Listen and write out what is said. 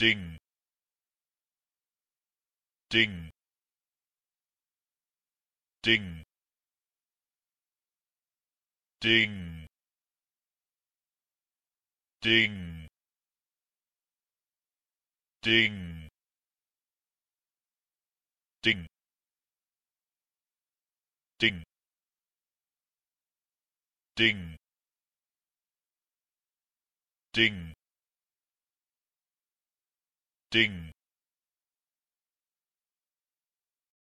ding ding ding ding ding ding ding ding ding ding ding